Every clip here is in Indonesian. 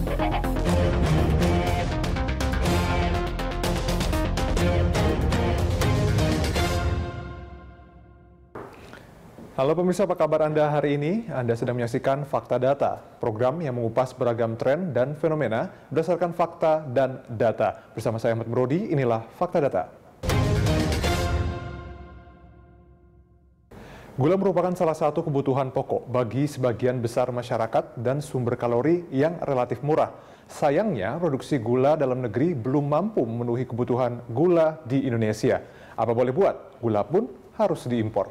Halo pemirsa, apa kabar Anda hari ini? Anda sedang menyaksikan Fakta Data, program yang mengupas beragam tren dan fenomena berdasarkan fakta dan data. Bersama saya Ahmad Merodi inilah Fakta Data. Gula merupakan salah satu kebutuhan pokok bagi sebagian besar masyarakat dan sumber kalori yang relatif murah. Sayangnya, produksi gula dalam negeri belum mampu memenuhi kebutuhan gula di Indonesia. Apa boleh buat, gula pun harus diimpor.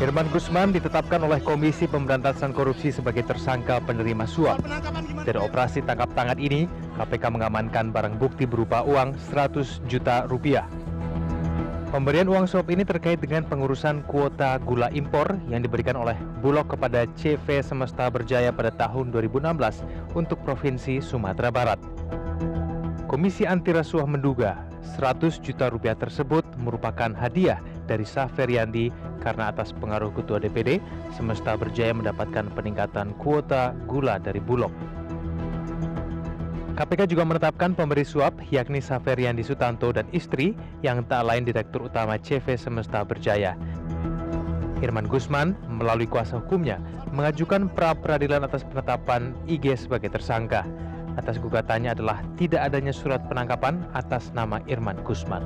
Irman Gusman ditetapkan oleh Komisi Pemberantasan Korupsi sebagai tersangka penerima suap. Dari operasi tangkap tangan ini, KPK mengamankan barang bukti berupa uang 100 juta rupiah. Pemberian uang suap ini terkait dengan pengurusan kuota gula impor yang diberikan oleh Bulog kepada CV Semesta Berjaya pada tahun 2016 untuk Provinsi Sumatera Barat. Komisi Anti Rasuah menduga 100 juta rupiah tersebut merupakan hadiah dari Saferiandi karena atas pengaruh Ketua DPD, Semesta Berjaya mendapatkan peningkatan kuota gula dari Bulog. KPK juga menetapkan pemberi suap yakni Saferiandi Sutanto dan istri yang tak lain Direktur Utama CV Semesta Berjaya. Irman Gusman melalui kuasa hukumnya mengajukan pra peradilan atas penetapan IG sebagai tersangka. Atas gugatannya adalah tidak adanya surat penangkapan atas nama Irman Gusman.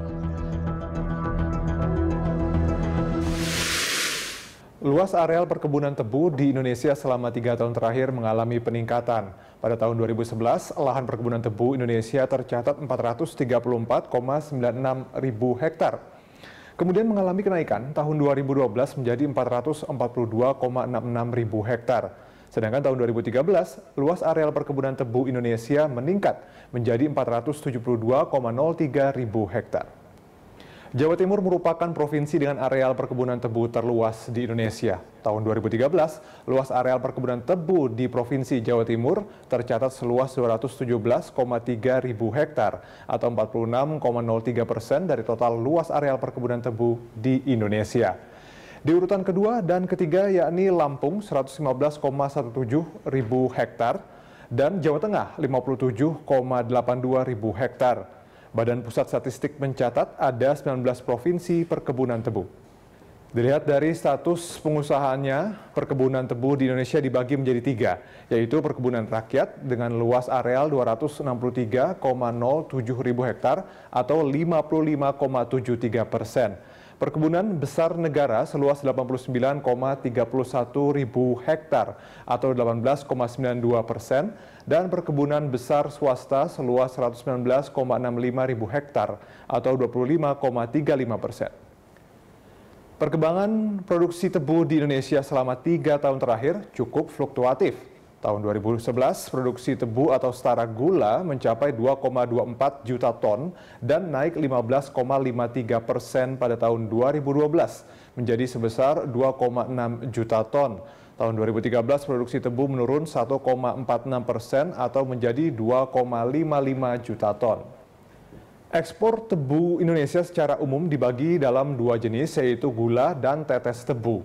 Luas areal perkebunan tebu di Indonesia selama tiga tahun terakhir mengalami peningkatan. Pada tahun 2011, lahan perkebunan tebu Indonesia tercatat 434,96 ribu hektar. Kemudian mengalami kenaikan tahun 2012 menjadi 442,66 ribu hektar. Sedangkan tahun 2013, luas areal perkebunan tebu Indonesia meningkat menjadi 472,03 ribu hektar. Jawa Timur merupakan provinsi dengan areal perkebunan tebu terluas di Indonesia. Tahun 2013, luas areal perkebunan tebu di Provinsi Jawa Timur tercatat seluas 217,3 ribu hektar atau 46,03 persen dari total luas areal perkebunan tebu di Indonesia. Di urutan kedua dan ketiga yakni Lampung 115,17 ribu hektar dan Jawa Tengah 57,82 ribu hektar. Badan Pusat Statistik mencatat ada 19 provinsi perkebunan tebu. Dilihat dari status pengusahaannya, perkebunan tebu di Indonesia dibagi menjadi tiga, yaitu perkebunan rakyat dengan luas areal 263,07 ribu hektar atau 55,73 persen Perkebunan besar negara seluas 89,31 ribu hektar atau 18,92 persen dan perkebunan besar swasta seluas 119,65 ribu hektar atau 25,35 persen. Perkembangan produksi tebu di Indonesia selama tiga tahun terakhir cukup fluktuatif. Tahun 2011, produksi tebu atau setara gula mencapai 2,24 juta ton dan naik 15,53 persen pada tahun 2012 menjadi sebesar 2,6 juta ton. Tahun 2013 produksi tebu menurun 1,46 persen atau menjadi 2,55 juta ton. Ekspor tebu Indonesia secara umum dibagi dalam dua jenis yaitu gula dan tetes tebu.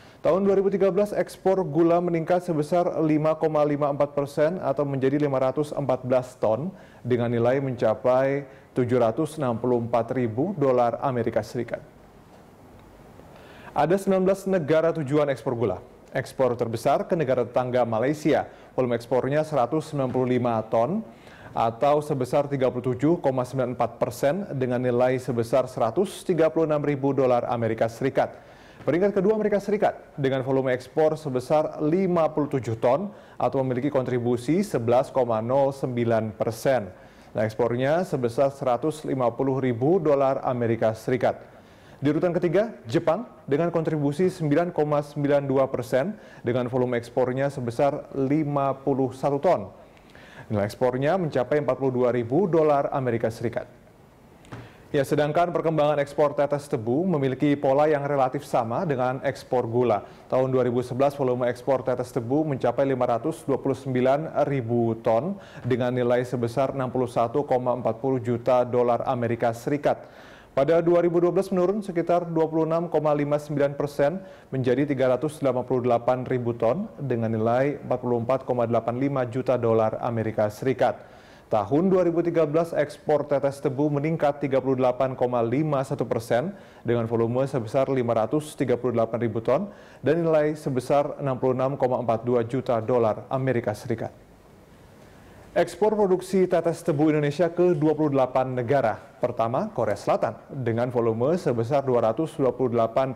Tahun 2013 ekspor gula meningkat sebesar 5,54 persen atau menjadi 514 ton dengan nilai mencapai 764 ribu dolar Amerika Serikat. Ada 19 negara tujuan ekspor gula. Ekspor terbesar ke negara tetangga Malaysia, volume ekspornya 195 ton atau sebesar 37,94 persen dengan nilai sebesar 136 ribu dolar Amerika Serikat. Peringkat kedua Amerika Serikat dengan volume ekspor sebesar 57 ton atau memiliki kontribusi 11,09 persen. Nah, ekspornya sebesar 150 ribu dolar Amerika Serikat. Di urutan ketiga, Jepang dengan kontribusi 9,92 persen dengan volume ekspornya sebesar 51 ton. Nilai ekspornya mencapai 42 ribu dolar Amerika Serikat. Ya, sedangkan perkembangan ekspor tetes tebu memiliki pola yang relatif sama dengan ekspor gula. Tahun 2011 volume ekspor tetes tebu mencapai 529 ribu ton dengan nilai sebesar 61,40 juta dolar Amerika Serikat. Pada 2012 menurun sekitar 26,59 persen menjadi 388 ribu ton dengan nilai 44,85 juta dolar Amerika Serikat. Tahun 2013 ekspor tetes tebu meningkat 38,51 persen dengan volume sebesar 538 ribu ton dan nilai sebesar 66,42 juta dolar Amerika Serikat. Ekspor produksi tetes tebu Indonesia ke 28 negara. Pertama, Korea Selatan dengan volume sebesar 228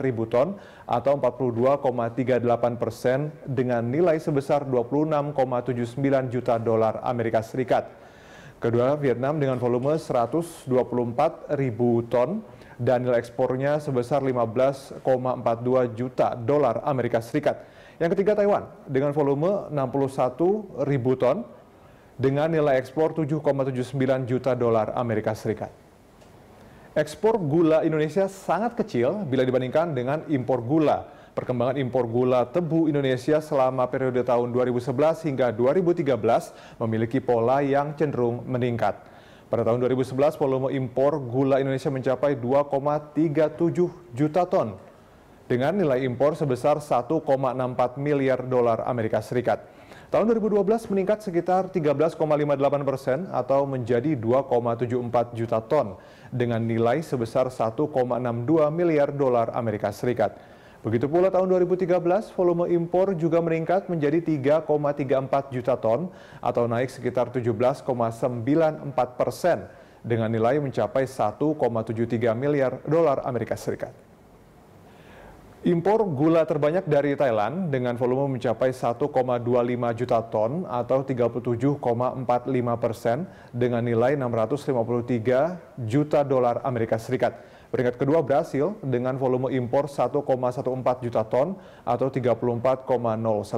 ribu ton atau 42,38 persen dengan nilai sebesar 26,79 juta dolar Amerika Serikat. Kedua, Vietnam dengan volume 124 ribu ton dan nilai ekspornya sebesar 15,42 juta dolar Amerika Serikat. Yang ketiga Taiwan dengan volume 61 ribu ton dengan nilai ekspor 7,79 juta dolar Amerika Serikat. Ekspor gula Indonesia sangat kecil bila dibandingkan dengan impor gula Perkembangan impor gula tebu Indonesia selama periode tahun 2011 hingga 2013 memiliki pola yang cenderung meningkat. Pada tahun 2011, volume impor gula Indonesia mencapai 2,37 juta ton dengan nilai impor sebesar 1,64 miliar dolar Amerika Serikat. Tahun 2012 meningkat sekitar 13,58 persen atau menjadi 2,74 juta ton dengan nilai sebesar 1,62 miliar dolar Amerika Serikat. Begitu pula tahun 2013, volume impor juga meningkat menjadi 3,34 juta ton atau naik sekitar 17,94 persen dengan nilai mencapai 1,73 miliar dolar Amerika Serikat. Impor gula terbanyak dari Thailand dengan volume mencapai 1,25 juta ton atau 37,45 persen dengan nilai 653 juta dolar Amerika Serikat. Peringkat kedua Brasil dengan volume impor 1,14 juta ton atau 34,01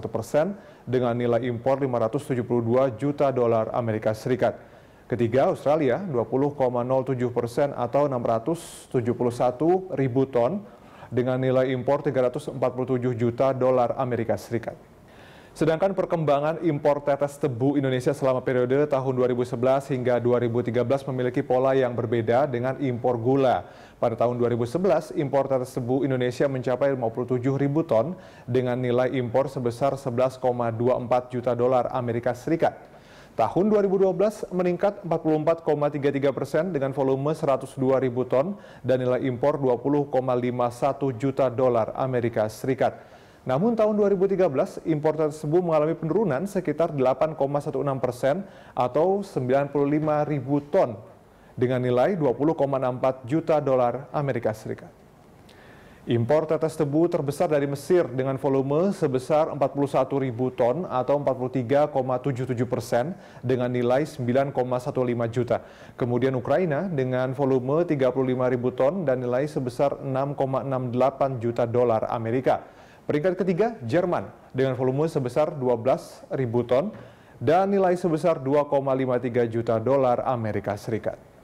persen dengan nilai impor 572 juta dolar Amerika Serikat. Ketiga Australia 20,07 persen atau 671 ribu ton dengan nilai impor 347 juta dolar Amerika Serikat. Sedangkan perkembangan impor tetes tebu Indonesia selama periode tahun 2011 hingga 2013 memiliki pola yang berbeda dengan impor gula. Pada tahun 2011, impor tetes tebu Indonesia mencapai 57 ribu ton dengan nilai impor sebesar 11,24 juta dolar Amerika Serikat. Tahun 2012 meningkat 44,33 persen dengan volume 102 ribu ton dan nilai impor 20,51 juta dolar Amerika Serikat. Namun tahun 2013, impor tersebut mengalami penurunan sekitar 8,16 persen atau 95 ribu ton dengan nilai 20,64 juta dolar Amerika Serikat. Impor tetes tebu terbesar dari Mesir dengan volume sebesar 41 ribu ton atau 43,77 persen dengan nilai 9,15 juta. Kemudian Ukraina dengan volume 35 ribu ton dan nilai sebesar 6,68 juta dolar Amerika. Peringkat ketiga, Jerman dengan volume sebesar 12.000 ton dan nilai sebesar 2,53 juta dolar Amerika Serikat.